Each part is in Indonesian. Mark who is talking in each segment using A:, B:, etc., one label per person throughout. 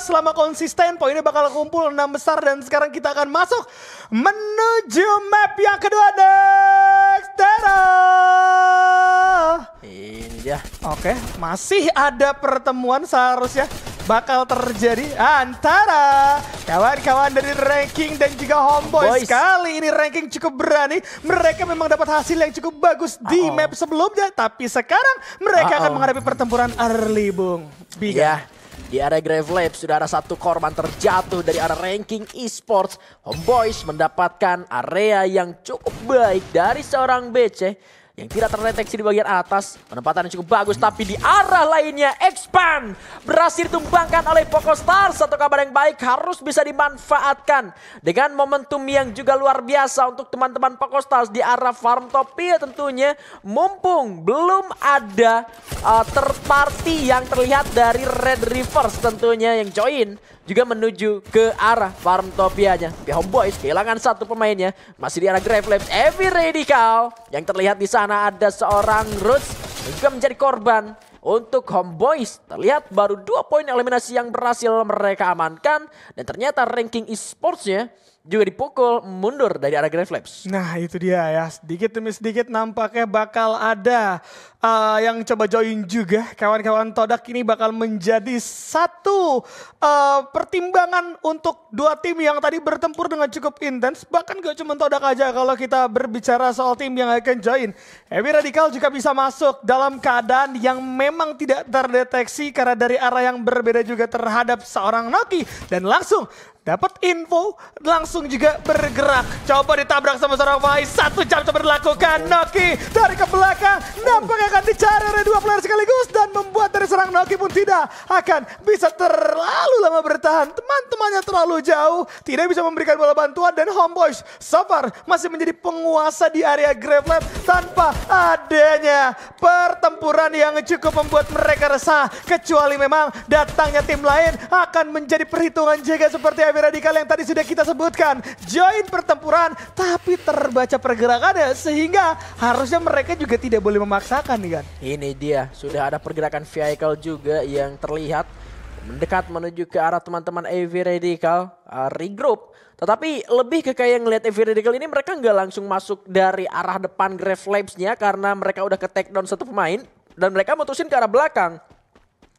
A: selama konsisten poinnya bakal kumpul enam besar dan sekarang kita akan masuk menuju map yang kedua Dextera.
B: Ini dia.
A: Oke, masih ada pertemuan seharusnya bakal terjadi antara kawan-kawan dari ranking dan juga homeboy Boys. Kali ini ranking cukup berani. Mereka memang dapat hasil yang cukup bagus di uh -oh. map sebelumnya. Tapi sekarang mereka uh -oh. akan menghadapi pertempuran early, Bung.
B: Biga. Iya. Yeah. Di area Grave Lab sudah ada satu korban terjatuh dari arah ranking esports. Homeboys mendapatkan area yang cukup baik dari seorang BC yang tidak terdeteksi di bagian atas. Penempatan yang cukup bagus tapi di arah lainnya expand berhasil ditumbangkan oleh Poco Star. Satu kabar yang baik harus bisa dimanfaatkan dengan momentum yang juga luar biasa untuk teman-teman Poco Stars di arah farm Topia tentunya mumpung belum ada uh, eh, terparty yang terlihat dari Red Reverse tentunya yang join juga menuju ke arah Farmtopianya. Piao Boys kehilangan satu pemainnya. Masih di arah Gravelabs. Heavy Radical. Yang terlihat di sana ada seorang Roots. Juga menjadi korban untuk Homeboys. Terlihat baru dua poin eliminasi yang berhasil mereka amankan. Dan ternyata ranking esportsnya juga dipukul mundur dari arah Grand Flaps.
A: Nah itu dia ya, sedikit demi sedikit nampaknya bakal ada uh, yang coba join juga. Kawan-kawan Todak ini bakal menjadi satu uh, pertimbangan untuk dua tim yang tadi bertempur dengan cukup intens. Bahkan gak cuma Todak aja kalau kita berbicara soal tim yang akan join. Heavy Radikal juga bisa masuk dalam keadaan yang memang tidak terdeteksi karena dari arah yang berbeda juga terhadap seorang Noki. Dan langsung dapat info, langsung juga bergerak. Coba ditabrak sama seorang Faiz, satu jam coba dilakukan. Noki dari ke belakang, nampaknya akan dicari oleh dua player sekaligus. Dan membuat dari serangan Noki pun tidak akan bisa terlalu lama bertahan. Teman-temannya terlalu jauh, tidak bisa memberikan bola bantuan. Dan Homeboys so far masih menjadi penguasa di area Gravelet tanpa adanya pertempuran yang cukup membuat mereka resah. Kecuali memang datangnya tim lain akan menjadi perhitungan jaga seperti heavy radikal yang tadi sudah kita sebutkan. Join pertempuran
B: tapi terbaca pergerakannya sehingga harusnya mereka juga tidak boleh memaksakan nih kan. Ini dia, sudah ada pergerakan vehicle juga yang terlihat mendekat menuju ke arah teman-teman AV Radical uh, regroup. Tetapi lebih ke kayak ngelihat AV Radical ini mereka nggak langsung masuk dari arah depan Grave Labs-nya karena mereka udah ke takedown satu pemain dan mereka mutusin ke arah belakang.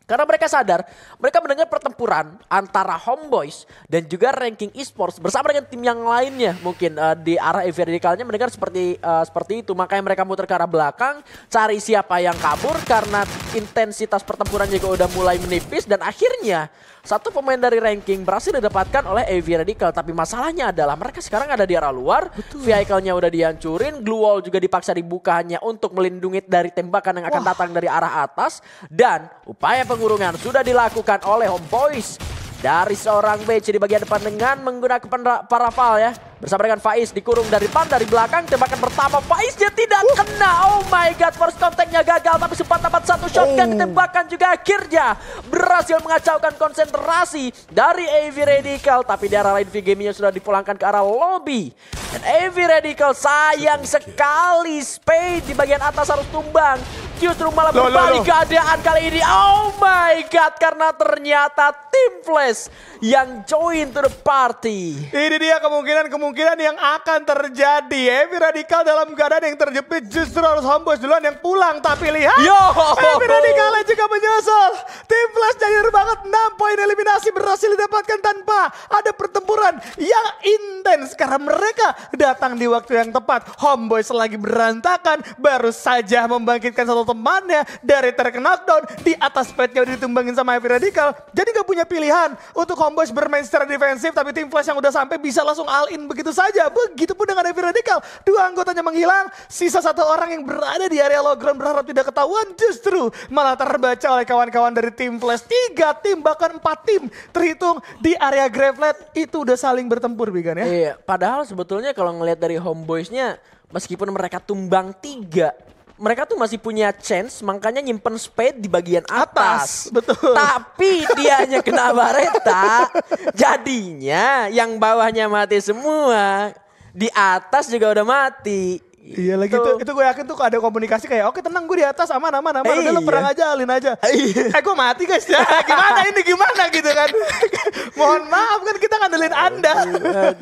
B: Karena mereka sadar, mereka mendengar pertempuran antara homeboys dan juga ranking esports bersama dengan tim yang lainnya mungkin uh, di arah vertikalnya mendengar seperti uh, seperti itu makanya mereka muter ke arah belakang cari siapa yang kabur karena intensitas pertempuran juga udah mulai menipis dan akhirnya satu pemain dari ranking berhasil didapatkan oleh AV Radical. Tapi masalahnya adalah mereka sekarang ada di arah luar. Vehicle-nya udah dihancurin. Glue wall juga dipaksa dibuka hanya untuk melindungi dari tembakan yang akan Wah. datang dari arah atas. Dan upaya pengurungan sudah dilakukan oleh Homeboys dari seorang Mage di bagian depan dengan menggunakan parafal ya. Bersama dengan Faiz dikurung dari depan, dari belakang. Tembakan pertama Faiznya tidak uh. kena. Oh my god, first contactnya gagal. Tapi sempat dapat satu shotgun oh. tembakan juga akhirnya. Berhasil mengacaukan konsentrasi dari AV Radical. Tapi di arah lain v sudah dipulangkan ke arah lobby. Dan AV Radical sayang sekali Spade di bagian atas harus tumbang. Justru malah berbalik keadaan kali ini. Oh my god karena ternyata tim Flash yang join to the party. Ini dia kemungkinan-kemungkinan yang akan
A: terjadi. Evi Radical dalam keadaan yang terjepit justru harus hembus duluan yang pulang. Tapi lihat Yo. Evi Radical juga menyusul. Tim Flash cair banget 6 poin eliminasi berhasil didapatkan tanpa ada pertempuran yang intens. Karena mereka datang di waktu yang tepat. Homeboy selagi berantakan, baru saja membangkitkan satu temannya dari terkena knockdown. Di atas petnya udah ditumbangin sama Heavy Radical. Jadi gak punya pilihan untuk Homeboy bermain secara defensif, tapi tim Flash yang udah sampai bisa langsung all in begitu saja. Begitupun dengan Heavy Radical. Dua anggotanya menghilang, sisa satu orang yang berada di area low ground berharap tidak ketahuan justru malah terbaca oleh kawan-kawan dari tim Flash. Tiga tim, bahkan empat tim
B: terhitung di area Gravelet itu udah saling bertempur Bigan ya. Iya, padahal sebetulnya sebenarnya kalau ngelihat dari homeboysnya meskipun mereka tumbang tiga mereka tuh masih punya chance makanya nyimpen spade di bagian atas. atas betul. Tapi dia hanya kena bareta. jadinya yang bawahnya mati semua. Di atas juga udah mati. Iya, iya lagi itu, itu gue yakin tuh ada komunikasi kayak oke tenang gue di atas
A: aman aman aman eh, udah iya. lo perang aja alin aja. Iya. Eh gue mati guys ya gimana ini gimana gitu kan.
B: Mohon maaf kan kita ngandelin anda.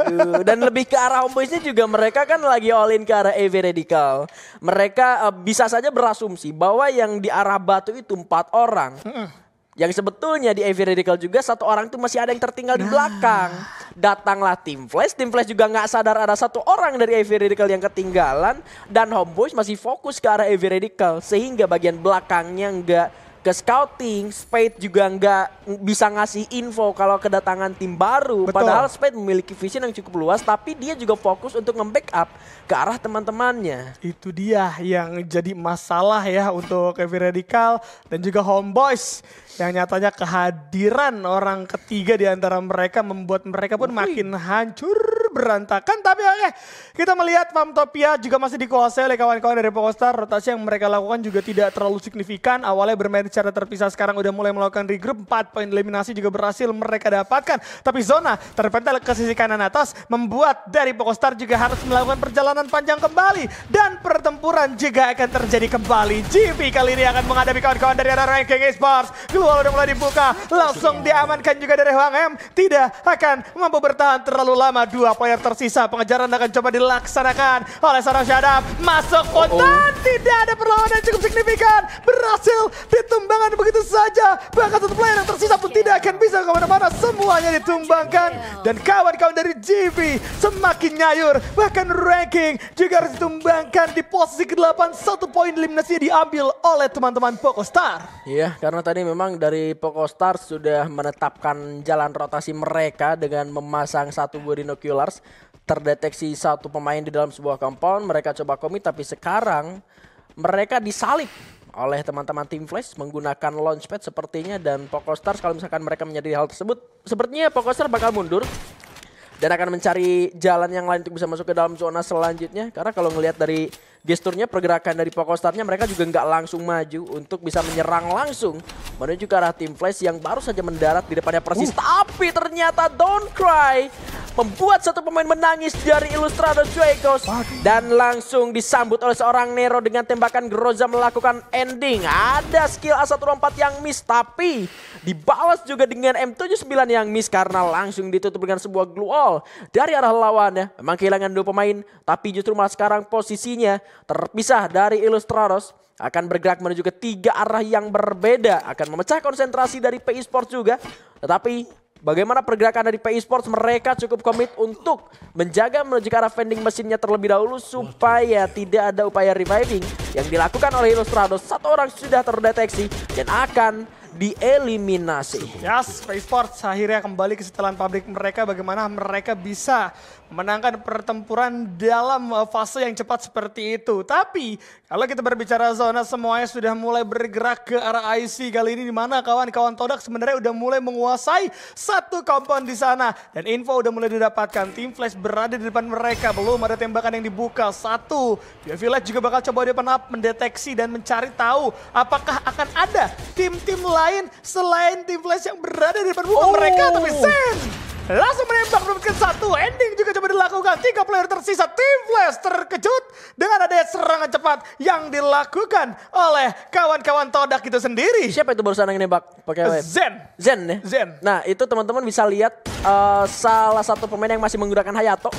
B: Aduh, Dan lebih ke arah homeboysnya juga mereka kan lagi all in ke arah EV radical. Mereka uh, bisa saja berasumsi bahwa yang di arah batu itu empat orang. Hmm. Yang sebetulnya di EV radical juga satu orang tuh masih ada yang tertinggal nah. di belakang. Datanglah tim Flash. Tim Flash juga nggak sadar ada satu orang dari AV Radical yang ketinggalan. Dan Homeboys masih fokus ke arah AV Radical. Sehingga bagian belakangnya nggak ke scouting, Spade juga nggak bisa ngasih info kalau kedatangan tim baru. Betul. Padahal Spade memiliki vision yang cukup luas, tapi dia juga fokus untuk nge-backup ke arah teman-temannya.
A: Itu dia yang jadi masalah ya untuk Kevin Radical dan juga Homeboys. Yang nyatanya kehadiran orang ketiga di antara mereka membuat mereka pun Ui. makin hancur berantakan tapi oke okay. kita melihat Famtopia juga masih dikuasai oleh kawan-kawan dari Pokostar rotasi yang mereka lakukan juga tidak terlalu signifikan awalnya bermain secara terpisah sekarang udah mulai melakukan regroup Empat poin eliminasi juga berhasil mereka dapatkan tapi zona terpental ke sisi kanan atas membuat dari Pokostar juga harus melakukan perjalanan panjang kembali dan pertempuran juga akan terjadi kembali GP kali ini akan menghadapi kawan-kawan dari arah ranking esports keluar udah mulai dibuka langsung diamankan juga dari Huang M tidak akan mampu bertahan terlalu lama dua player tersisa. Pengejaran akan coba dilaksanakan oleh seorang Shadab. Masuk kontan. oh, oh. tidak ada perlawanan yang cukup signifikan. Berhasil ditumbangkan begitu saja. Bahkan satu player yang tersisa pun tidak akan bisa kemana-mana. Semuanya ditumbangkan. Iya. Dan kawan-kawan dari GV semakin nyayur. Bahkan ranking juga harus ditumbangkan di posisi ke-8. Satu poin eliminasi diambil oleh teman-teman Poco Star.
B: Iya, karena tadi memang dari Poco Star sudah menetapkan jalan rotasi mereka dengan memasang satu body nuclear Stars terdeteksi satu pemain di dalam sebuah compound, mereka coba komit tapi sekarang mereka disalip oleh teman-teman tim Flash menggunakan launchpad sepertinya dan Poco Stars kalau misalkan mereka menyadari hal tersebut sepertinya Poco Stars bakal mundur dan akan mencari jalan yang lain untuk bisa masuk ke dalam zona selanjutnya karena kalau ngelihat dari gesturnya pergerakan dari Poco Starsnya mereka juga nggak langsung maju untuk bisa menyerang langsung menuju ke arah tim Flash yang baru saja mendarat di depannya persis uh. tapi ternyata Don't Cry membuat satu pemain menangis dari Illustrator Juegos dan langsung disambut oleh seorang Nero dengan tembakan Groza melakukan ending. Ada skill a 14 yang miss tapi dibalas juga dengan M79 yang miss karena langsung ditutup dengan sebuah glue all dari arah lawan ya Memang kehilangan dua pemain tapi justru malah sekarang posisinya terpisah dari Ilustrados akan bergerak menuju ke tiga arah yang berbeda akan memecah konsentrasi dari PE Sports juga tetapi Bagaimana pergerakan dari PI Sports? Mereka cukup komit untuk menjaga menuju ke arah vending mesinnya terlebih dahulu supaya tidak ada upaya reviving yang dilakukan oleh Ilustrado. Satu orang sudah terdeteksi dan akan dieliminasi.
A: Yes, Space Sports akhirnya kembali ke setelan pabrik mereka bagaimana mereka bisa menangkan pertempuran dalam eh, fase yang cepat seperti itu. Tapi kalau kita berbicara zona semuanya sudah mulai bergerak ke arah IC kali ini di mana kawan-kawan Todak sebenarnya udah mulai menguasai satu kompon di sana dan info udah mulai didapatkan. Tim Flash berada di depan mereka, belum ada tembakan yang dibuka. Satu, Dia Village juga bakal coba depan up mendeteksi dan mencari tahu apakah akan ada tim-tim lain lain selain tim Flash yang berada di depan oh. mereka tapi Sen langsung menembak mendapatkan satu ending juga coba dilakukan tiga player tersisa tim Flash terkejut dengan adanya serangan cepat yang dilakukan oleh
B: kawan-kawan Todak itu sendiri siapa itu barusan yang nembak pakai web ya? Zen Zen ya Zen nah itu teman-teman bisa lihat uh, salah satu pemain yang masih menggunakan Hayato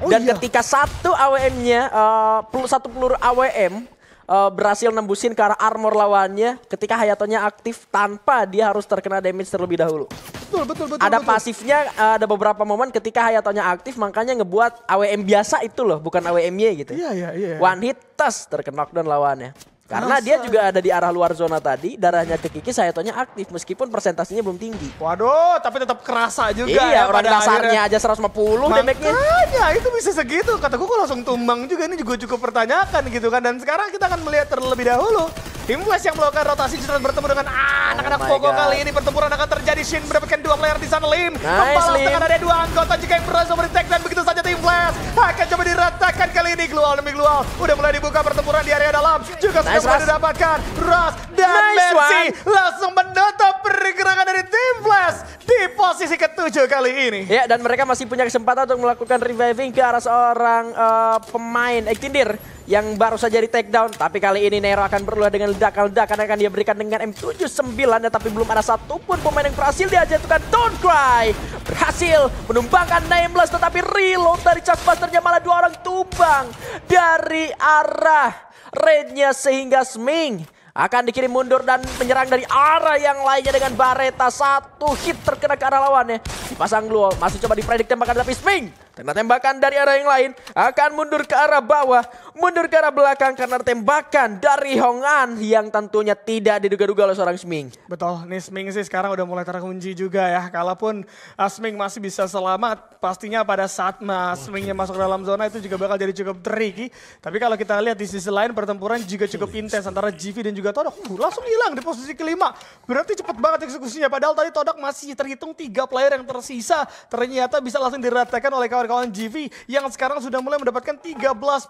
B: oh dan iya. ketika satu AWM-nya uh, eh, satu peluru AWM uh, berhasil nembusin ke arah armor lawannya ketika Hayatonya aktif tanpa dia harus terkena damage terlebih dahulu. Betul, betul, betul. Ada betul. pasifnya, ada beberapa momen ketika Hayatonya aktif makanya ngebuat AWM biasa itu loh, bukan AWMY gitu. Iya, iya, iya. One hit tas terkena knockdown lawannya. Karena Masa. dia juga ada di arah luar zona tadi, darahnya kekikis, sayatonya aktif meskipun persentasenya belum tinggi. Waduh, tapi tetap kerasa juga iya, ya. orang dasarnya akhirnya. aja 150 damage-nya. Makanya itu bisa segitu. kataku
A: kok langsung tumbang juga, ini juga cukup pertanyakan gitu kan. Dan sekarang kita akan melihat terlebih dahulu Flash yang melakukan rotasi justru bertemu dengan ah, oh anak-anak oh Pogo kali ini. Pertempuran akan terjadi. Shin mendapatkan dua player di sana. Lim nice, kepala Lim. tengah ada dua anggota jika yang berhasil take dan begitu saja tim Flash akan coba diratakan kali ini. Glual demi Glual udah mulai dibuka pertempuran di area dalam. Juga nice, sudah mulai didapatkan. Ras
B: dan Messi langsung menutup pergerakan dari tim Flash di posisi ketujuh kali ini. Ya, dan mereka masih punya kesempatan untuk melakukan reviving ke arah seorang uh, pemain Ektindir yang baru saja di take down. Tapi kali ini Nero akan berulah dengan ledakan-ledakan yang akan dia berikan dengan M79. Ya, tapi belum ada satupun pemain yang berhasil dia Don't Cry berhasil menumbangkan Nameless. Tetapi reload dari Chuckbusternya malah dua orang tumbang dari arah rednya sehingga Sming akan dikirim mundur dan menyerang dari arah yang lainnya dengan Bareta. Satu hit terkena ke arah lawannya. Dipasang Luo, masih coba dipredik tembakan tapi Tembak Tembakan dari arah yang lain akan mundur ke arah bawah, mundur ke arah belakang karena tembakan dari Hongan yang tentunya tidak diduga-duga oleh seorang Sming. Betul, nih Sming sih sekarang udah mulai terkunci juga
A: ya. Kalaupun uh, ah, Sming masih bisa selamat, pastinya pada saat Mas Smingnya masuk dalam zona itu juga bakal jadi cukup tricky. Tapi kalau kita lihat di sisi lain pertempuran juga cukup intens antara GV dan juga Todok. Uh, langsung hilang di posisi kelima. Berarti cepat banget eksekusinya. Padahal tadi Todok masih terhitung tiga player yang terus sisa ternyata bisa langsung diratakan oleh kawan-kawan GV yang sekarang sudah mulai mendapatkan 13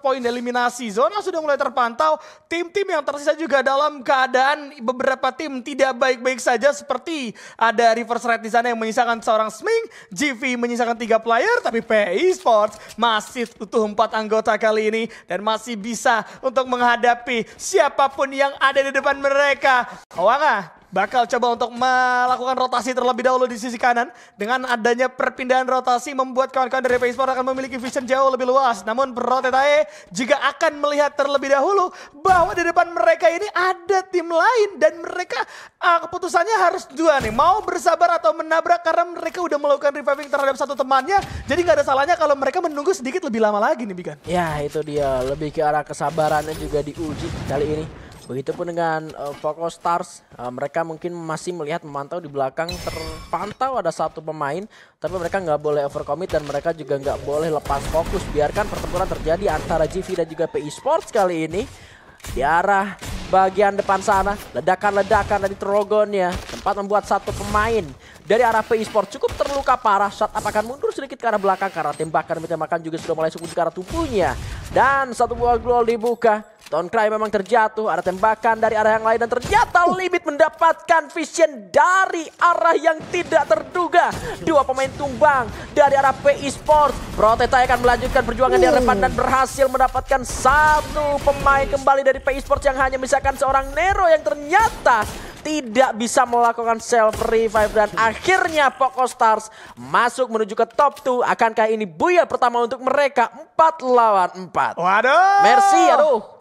A: poin eliminasi. Zona sudah mulai terpantau, tim-tim yang tersisa juga dalam keadaan beberapa tim tidak baik-baik saja seperti ada reverse red di sana yang menyisakan seorang Sming, GV menyisakan tiga player tapi PE Sports masih utuh empat anggota kali ini dan masih bisa untuk menghadapi siapapun yang ada di depan mereka. Awanga, bakal coba untuk melakukan rotasi terlebih dahulu di sisi kanan. Dengan adanya perpindahan rotasi membuat kawan-kawan dari Paysport e akan memiliki vision jauh lebih luas. Namun Protetae juga akan melihat terlebih dahulu bahwa di depan mereka ini ada tim lain dan mereka ah, keputusannya harus dua nih. Mau bersabar atau menabrak karena mereka udah melakukan reviving terhadap satu temannya. Jadi nggak ada salahnya kalau mereka menunggu sedikit lebih lama lagi nih Bigan.
B: Ya itu dia lebih ke arah kesabarannya juga diuji kali ini. Begitupun dengan uh, eh, Fokus Stars, uh, mereka mungkin masih melihat memantau di belakang terpantau ada satu pemain, tapi mereka nggak boleh overcommit dan mereka juga nggak boleh lepas fokus. Biarkan pertempuran terjadi antara GV dan juga PI e Sports kali ini di arah bagian depan sana. Ledakan-ledakan dari Trogonnya tempat membuat satu pemain dari arah PI e sports cukup terluka parah. saat apakah mundur sedikit ke arah belakang karena tembakan tembakan juga sudah mulai sungguh ke tubuhnya. Dan satu buah gol dibuka Stonecry memang terjatuh, ada tembakan dari arah yang lain dan ternyata Limit mendapatkan vision dari arah yang tidak terduga. Dua pemain tumbang dari arah PI Sports. Proteta akan melanjutkan perjuangan di depan dan berhasil mendapatkan satu pemain kembali dari PI Sports yang hanya misalkan seorang Nero yang ternyata tidak bisa melakukan self revive dan akhirnya Poco Stars masuk menuju ke top 2. Akankah ini buya pertama untuk mereka 4 lawan 4? Waduh. merci
A: aduh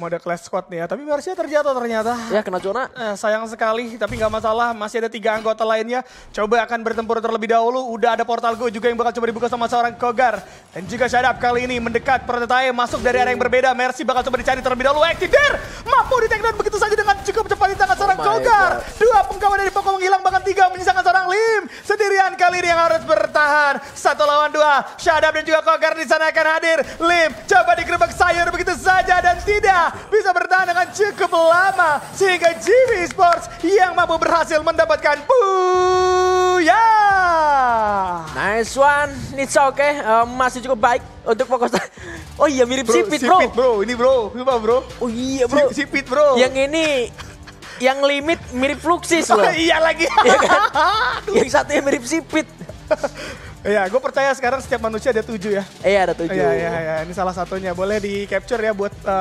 A: mau class squad nih ya. Tapi Marsia terjatuh ternyata. Ya kena zona. Eh, sayang sekali, tapi nggak masalah. Masih ada tiga anggota lainnya. Coba akan bertempur terlebih dahulu. Udah ada portal go juga yang bakal coba dibuka sama seorang Kogar. Dan juga Shadab kali ini mendekat Prototype masuk dari area yang berbeda. Mercy bakal coba dicari terlebih dahulu. Activator eh, mampu di take down begitu saja dengan cukup cepat di tangan seorang oh Kogar. God. Dua penggawa dari Pokok menghilang bahkan tiga menyisakan seorang Lim. Sendirian kali ini yang harus bertahan. Satu lawan dua. Shadab dan juga Kogar di sana akan hadir. Lim coba digerebek sayur begitu saja dan tidak bisa bertahan dengan cukup lama sehingga GV Sports yang mampu berhasil mendapatkan Buya.
B: Nice one, it's okay, uh, masih cukup baik untuk fokus. Oh iya mirip bro, sipit, bro. Sipit bro, ini bro, coba bro. Oh iya bro. Sipit bro. Yang ini yang limit mirip Fluxis loh. Oh, iya lagi. ya kan? yang satunya mirip
A: sipit. Iya, gue percaya sekarang setiap manusia ada tujuh ya. Iya, ada tujuh. Iya, iya, iya. Ini salah satunya. Boleh di capture ya buat... Uh,